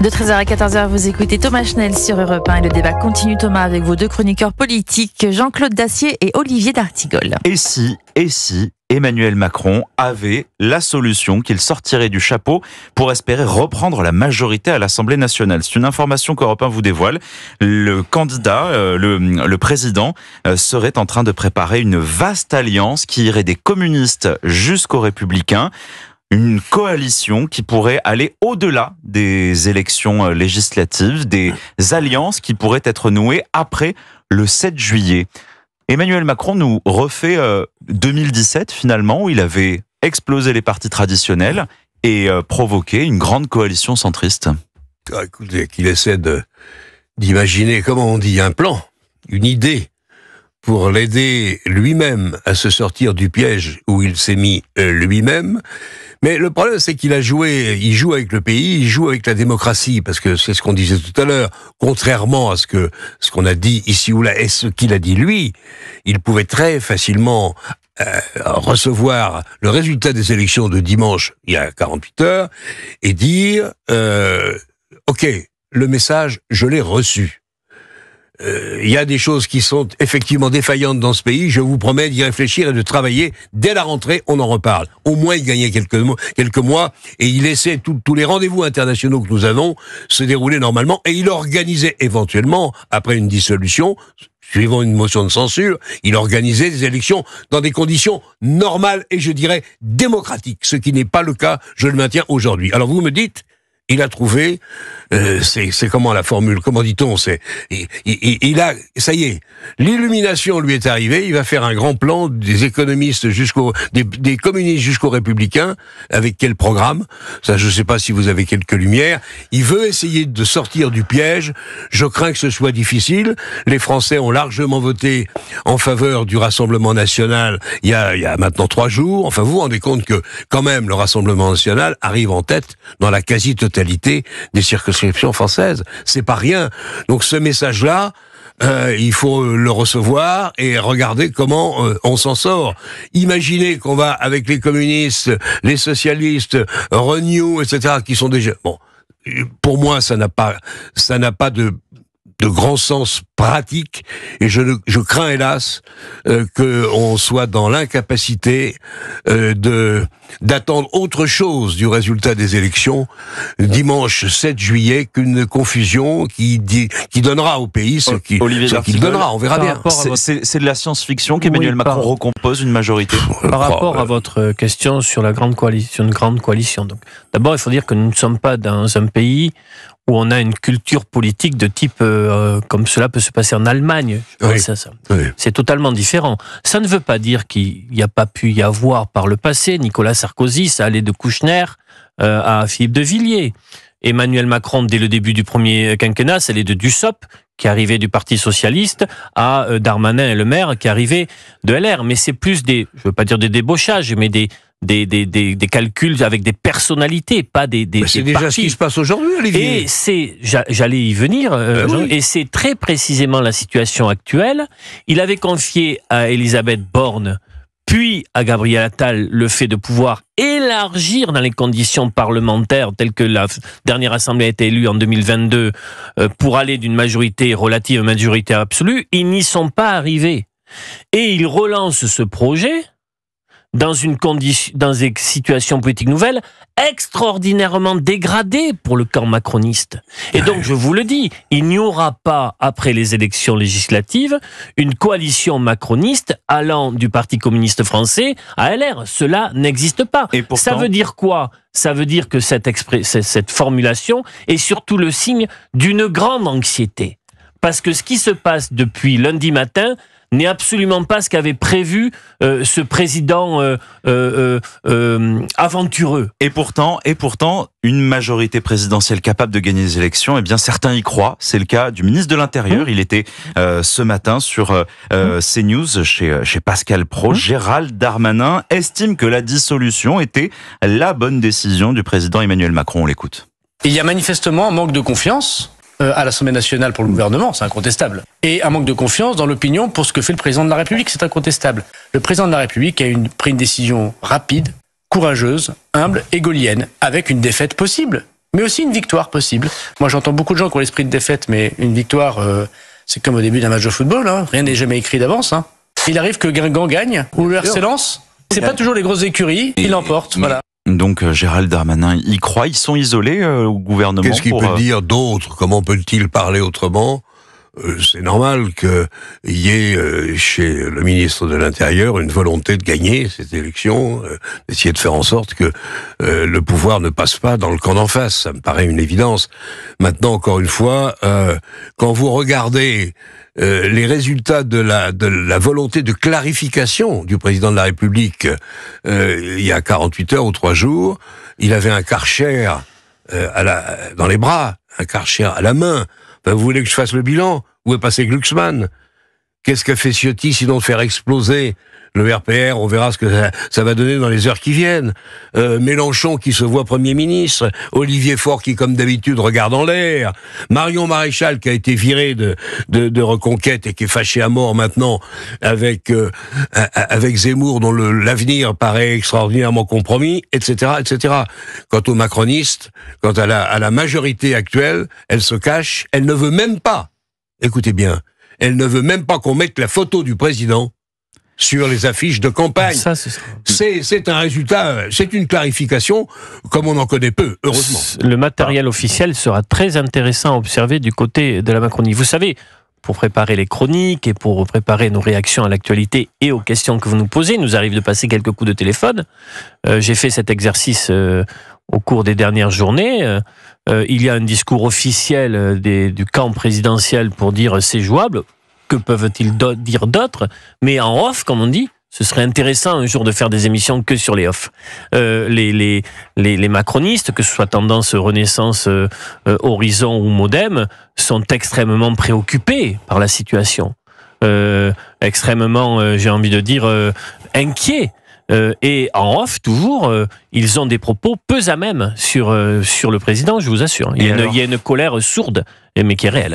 De 13h à 14h, vous écoutez Thomas Schnell sur Europe 1 et le débat continue Thomas avec vos deux chroniqueurs politiques, Jean-Claude Dacier et Olivier d'Artigol. Et si, et si Emmanuel Macron avait la solution qu'il sortirait du chapeau pour espérer reprendre la majorité à l'Assemblée nationale. C'est une information qu'Europe 1 vous dévoile. Le candidat, euh, le, président, euh, serait en train de préparer une vaste alliance qui irait des communistes jusqu'aux républicains une coalition qui pourrait aller au-delà des élections euh, législatives, des alliances qui pourraient être nouées après le 7 juillet. Emmanuel Macron nous refait 2017 euh, finalement, où il avait explosé les partis traditionnels et euh, provoqué une grande coalition centriste. Ah, écoutez, qu'il essaie d'imaginer, comment on dit, un plan, une idée pour l'aider lui-même à se sortir du piège où il s'est mis euh, lui-même. Mais le problème, c'est qu'il a joué, il joue avec le pays, il joue avec la démocratie, parce que c'est ce qu'on disait tout à l'heure. Contrairement à ce que ce qu'on a dit ici ou là et ce qu'il a dit lui, il pouvait très facilement euh, recevoir le résultat des élections de dimanche il y a 48 heures et dire euh, OK, le message, je l'ai reçu. Euh, il y a des choses qui sont effectivement défaillantes dans ce pays. Je vous promets d'y réfléchir et de travailler. Dès la rentrée, on en reparle. Au moins, il gagnait quelques, mois, quelques mois et il laissait tous les rendez-vous internationaux que nous avons se dérouler normalement et il organisait éventuellement, après une dissolution, suivant une motion de censure, il organisait des élections dans des conditions normales et je dirais démocratiques, ce qui n'est pas le cas, je le maintiens aujourd'hui. Alors vous me dites, il a trouvé, euh, c'est comment la formule, comment dit-on, c'est il, a, ça y est, l'illumination lui est arrivée. Il va faire un grand plan des économistes jusqu'aux, des, communistes jusqu'aux républicains. Avec quel programme Ça, je ne sais pas si vous avez quelques lumières. Il veut essayer de sortir du piège. Je crains que ce soit difficile. Les Français ont largement voté en faveur du Rassemblement national. Il y a, maintenant trois jours. Enfin, vous vous rendez compte que quand même le Rassemblement national arrive en tête dans la quasi-totalité des circonscriptions françaises. C'est pas rien. Donc ce message-là, euh, il faut euh, le recevoir et regarder comment euh, on s'en sort. Imaginez qu'on va avec les communistes, les socialistes, Renew, etc., qui sont déjà bon. Pour moi, ça n'a pas, ça n'a pas de de grand sens pratique et je, crains hélas euh, qu'on soit dans l'incapacité euh, de d'attendre autre chose du résultat des élections dimanche 7 juillet qu'une confusion qui qui donnera au pays ce qui donnera on verra bien c'est de la science-fiction qu'Emmanuel Macron recompose une majorité par euh, rapport bah, à votre question sur la grande coalition une grande coalition donc D'abord, il faut dire que nous ne sommes pas dans un pays où on a une culture politique de type euh, comme cela peut se passer en Allemagne. C'est totalement différent. Ça ne veut pas dire qu'il n'y a pas pu y avoir par le passé Nicolas Sarkozy, ça allait de Kouchner euh, à Philippe de Villiers. Emmanuel Macron, dès le début du premier quinquennat, ça allait de Dussop, qui arrivait du Parti Socialiste, à euh, Darmanin et Le Maire, qui arrivait de LR. Mais c'est plus des, je ne veux pas dire des débauchages, mais des, des, des, des, calculs avec des personnalités, pas des. des bah, c'est déjà ce qui se passe aujourd'hui, Olivier. Et c'est, j'allais y venir, euh, ben et c'est très précisément la situation actuelle. Il avait confié à Elisabeth Borne, puis à Gabriel Attal, le fait de pouvoir élargir dans les conditions parlementaires telles que la dernière assemblée a été élue en 2022 euh, pour aller d'une majorité relative à une majorité absolue. Ils n'y sont pas arrivés. Et il relance ce projet dans une condition, dans situation politique nouvelle extraordinairement dégradée pour le camp macroniste. Et donc, je vous le dis, il n'y aura pas, après les élections législatives, une coalition macroniste allant du Parti communiste français à LR. Cela n'existe pas. Et Ça veut dire quoi ça veut dire que cette formulation est surtout le signe d'une grande anxiété parce que ce qui se passe depuis lundi matin n'est absolument pas ce qu'avait prévu euh, ce président euh, euh, aventureux. Et pourtant, et pourtant, une majorité présidentielle capable de gagner les élections, eh bien certains y croient. C'est le cas du ministre de l'Intérieur. Mmh. Il était ce matin sur mmh. CNews chez, Pascal Pro. Mmh. Gérald Darmanin estime que la dissolution était la bonne décision du président Emmanuel Macron. On l'écoute. Il y a manifestement un manque de confiance euh, à l'Assemblée nationale pour le gouvernement, c'est incontestable, et un manque de confiance dans l'opinion pour ce que fait le président de la République, c'est incontestable. Le président de la République a une, pris une décision rapide, courageuse, humble et gaulienne, avec une défaite possible, mais aussi une victoire possible. Moi, j'entends beaucoup de gens qui ont l'esprit de défaite, mais une victoire, euh, c'est comme au début d'un match de football, hein. rien n'est jamais écrit d'avance. Hein. Il arrive que Guingamp gagne ou le RC C'est pas toujours les grosses écuries, il emporte. Voilà. Donc euh, Gérald Darmanin y croit. Ils sont isolés euh, au gouvernement. Qu'est-ce qu'il peut euh, dire d'autre Comment peut-il parler autrement c'est normal qu'il y ait chez le ministre de l'Intérieur une volonté de gagner cette élection, d'essayer de faire en sorte que le pouvoir ne passe pas dans le camp d'en face. Ça me paraît une évidence. Maintenant, encore une fois, quand vous regardez euh, les résultats de la, volonté de clarification du président de la République euh, il y a 48 heures ou 3 jours. Il avait un karcher euh, à dans les bras, un karcher à la main. vous voulez que je fasse le bilan Où est passé Glucksmann Qu'est-ce qu'a fait Ciotti sinon de faire exploser le RPR, on verra ce que ça, va donner dans les heures qui viennent. Euh, Mélenchon qui se voit Premier ministre, Olivier Faure qui, comme d'habitude, regarde en l'air, Marion Maréchal qui a été virée de, de, Reconquête et qui est fâchée à mort maintenant avec, euh, avec Zemmour dont l'avenir paraît extraordinairement compromis, etc., etc. Quant aux macronistes, quant à la, à la majorité actuelle, elle se cache, elle ne veut même pas, écoutez bien, elle ne veut même pas qu'on mette la photo du président sur les affiches de campagne. c'est un résultat, c'est une clarification comme on en connaît peu, heureusement. Le matériel officiel sera très intéressant à observer du côté de la Macronie. Vous savez, pour préparer les chroniques et pour préparer nos réactions à l'actualité et aux questions que vous nous posez, nous arrive de passer quelques coups de téléphone. Euh, j'ai fait cet exercice euh, au cours des dernières journées. Euh, euh, il y a un discours officiel euh, du camp présidentiel pour dire c'est jouable. Que peuvent-ils dire d'autres Mais en off, comme on dit, ce serait intéressant un jour de faire des émissions que sur les off. les, macronistes, que ce soit Tendance, Renaissance, Horizon ou Modem, sont extrêmement préoccupés par la situation. extrêmement, j'ai envie de dire, inquiets euh, et en off, toujours, euh, ils ont des propos peu à même sur, euh, le président, je vous assure. il y a une colère sourde, mais qui est réelle.